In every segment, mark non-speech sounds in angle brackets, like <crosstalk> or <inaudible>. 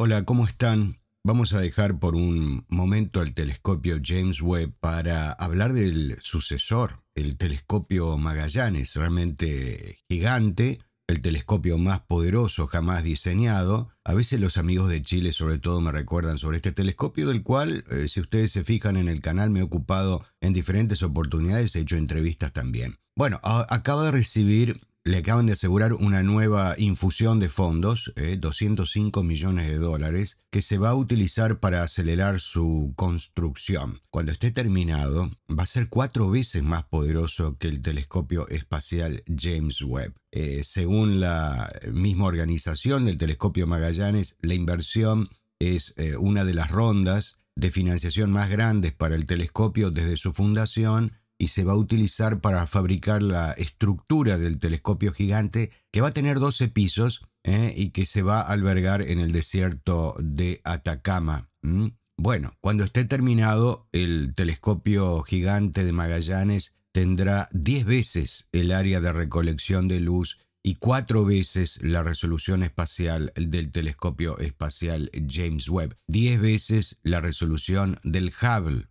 Hola, ¿cómo están? Vamos a dejar por un momento el telescopio James Webb para hablar del sucesor, el telescopio Magallanes, realmente gigante, el telescopio más poderoso jamás diseñado. A veces los amigos de Chile sobre todo me recuerdan sobre este telescopio del cual, eh, si ustedes se fijan en el canal, me he ocupado en diferentes oportunidades, he hecho entrevistas también. Bueno, acaba de recibir le acaban de asegurar una nueva infusión de fondos, 205 eh, millones de dólares, que se va a utilizar para acelerar su construcción. Cuando esté terminado, va a ser cuatro veces más poderoso que el telescopio espacial James Webb. Eh, según la misma organización del telescopio Magallanes, la inversión es eh, una de las rondas de financiación más grandes para el telescopio desde su fundación y se va a utilizar para fabricar la estructura del telescopio gigante que va a tener 12 pisos ¿eh? y que se va a albergar en el desierto de Atacama. Bueno, cuando esté terminado, el telescopio gigante de Magallanes tendrá 10 veces el área de recolección de luz y 4 veces la resolución espacial del telescopio espacial James Webb, 10 veces la resolución del Hubble,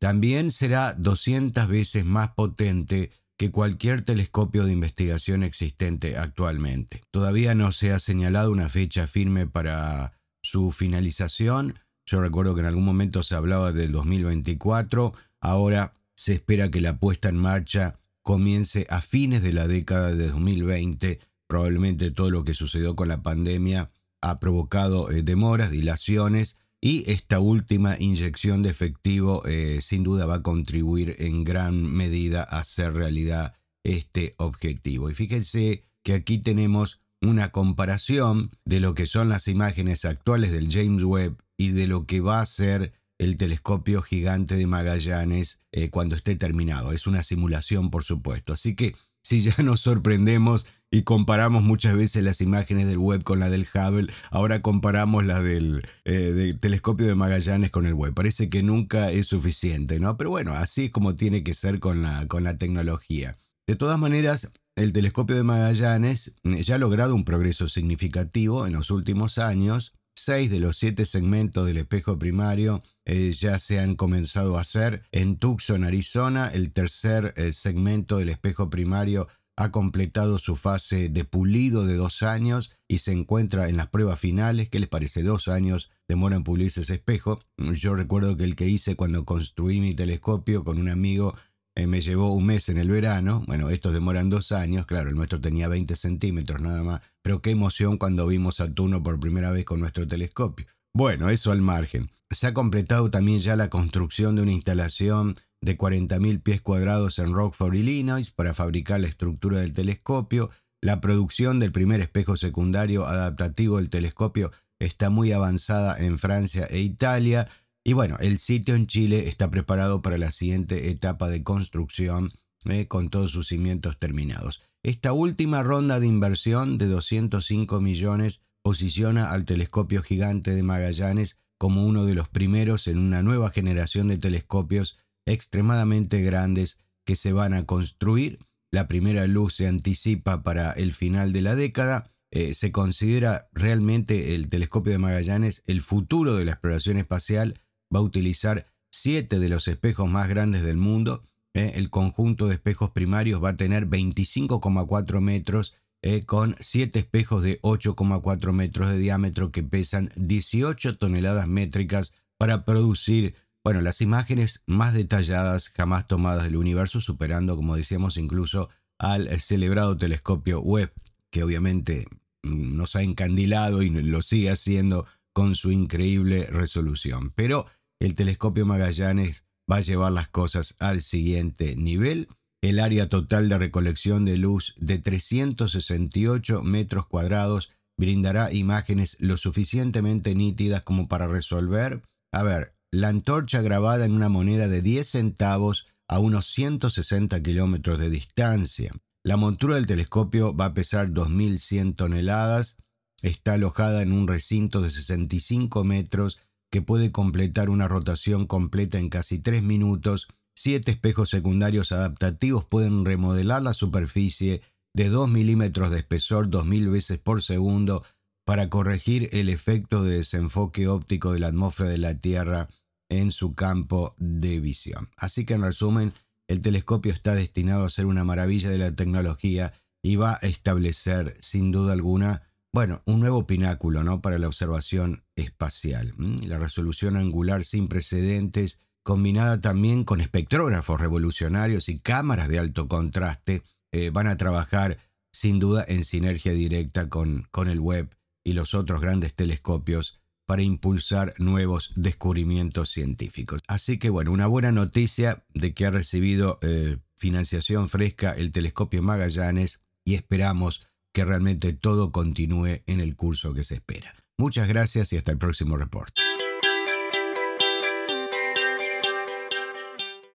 también será 200 veces más potente que cualquier telescopio de investigación existente actualmente. Todavía no se ha señalado una fecha firme para su finalización. Yo recuerdo que en algún momento se hablaba del 2024. Ahora se espera que la puesta en marcha comience a fines de la década de 2020. Probablemente todo lo que sucedió con la pandemia ha provocado eh, demoras, dilaciones y esta última inyección de efectivo eh, sin duda va a contribuir en gran medida a hacer realidad este objetivo. Y fíjense que aquí tenemos una comparación de lo que son las imágenes actuales del James Webb y de lo que va a ser el telescopio gigante de Magallanes eh, cuando esté terminado. Es una simulación, por supuesto. Así que si ya <laughs> nos sorprendemos y comparamos muchas veces las imágenes del web con la del Hubble, ahora comparamos la del, eh, telescopio de Magallanes con el web. Parece que nunca es suficiente, ¿no? Pero bueno, así es como tiene que ser con la, con la tecnología. De todas maneras, el telescopio de Magallanes eh, ya ha logrado un progreso significativo en los últimos años Seis de los siete segmentos del espejo primario eh, ya se han comenzado a hacer. En Tucson, Arizona, el tercer eh, segmento del espejo primario ha completado su fase de pulido de dos años y se encuentra en las pruebas finales. ¿Qué les parece? Dos años demoran en pulirse ese espejo. Yo recuerdo que el que hice cuando construí mi telescopio con un amigo eh, me llevó un mes en el verano, bueno, estos demoran dos años, claro, el nuestro tenía 20 centímetros nada más, pero qué emoción cuando vimos Saturno por primera vez con nuestro telescopio. Bueno, eso al margen. Se ha completado también ya la construcción de una instalación de 40.000 pies cuadrados en Rockford, Illinois, para fabricar la estructura del telescopio. La producción del primer espejo secundario adaptativo del telescopio está muy avanzada en Francia e Italia. Y bueno, el sitio en Chile está preparado para la siguiente etapa de construcción eh, con todos sus cimientos terminados. Esta última ronda de inversión de 205 millones posiciona al telescopio gigante de Magallanes como uno de los primeros en una nueva generación de telescopios extremadamente grandes que se van a construir. La primera luz se anticipa para el final de la década. Eh, se considera realmente el telescopio de Magallanes el futuro de la exploración espacial va a utilizar siete de los espejos más grandes del mundo. ¿eh? el conjunto de espejos primarios va a tener 25,4 metros ¿eh? con 7 espejos de 8,4 metros de diámetro que pesan 18 toneladas métricas para producir, bueno, las imágenes más detalladas jamás tomadas del universo, superando, como decíamos, incluso al celebrado telescopio Webb, que obviamente nos ha encandilado y lo sigue haciendo con su increíble resolución. Pero el telescopio Magallanes va a llevar las cosas al siguiente nivel. El área total de recolección de luz de 368 metros cuadrados brindará imágenes lo suficientemente nítidas como para resolver, a ver, la antorcha grabada en una moneda de 10 centavos a unos 160 kilómetros de distancia. La montura del telescopio va a pesar 2.100 toneladas, está alojada en un recinto de 65 metros que puede completar una rotación completa en casi tres minutos, siete espejos secundarios adaptativos pueden remodelar la superficie de 2 milímetros de espesor 2000 veces por segundo para corregir el efecto de desenfoque óptico de la atmósfera de la Tierra en su campo de visión. Así que en resumen, el telescopio está destinado a ser una maravilla de la tecnología y va a establecer, sin duda alguna, bueno, un nuevo pináculo ¿no? para la observación espacial. La resolución angular sin precedentes, combinada también con espectrógrafos revolucionarios y cámaras de alto contraste, eh, van a trabajar sin duda en sinergia directa con, con el web y los otros grandes telescopios para impulsar nuevos descubrimientos científicos. Así que bueno, una buena noticia de que ha recibido eh, financiación fresca el telescopio Magallanes y esperamos que realmente todo continúe en el curso que se espera. Muchas gracias y hasta el próximo reporte.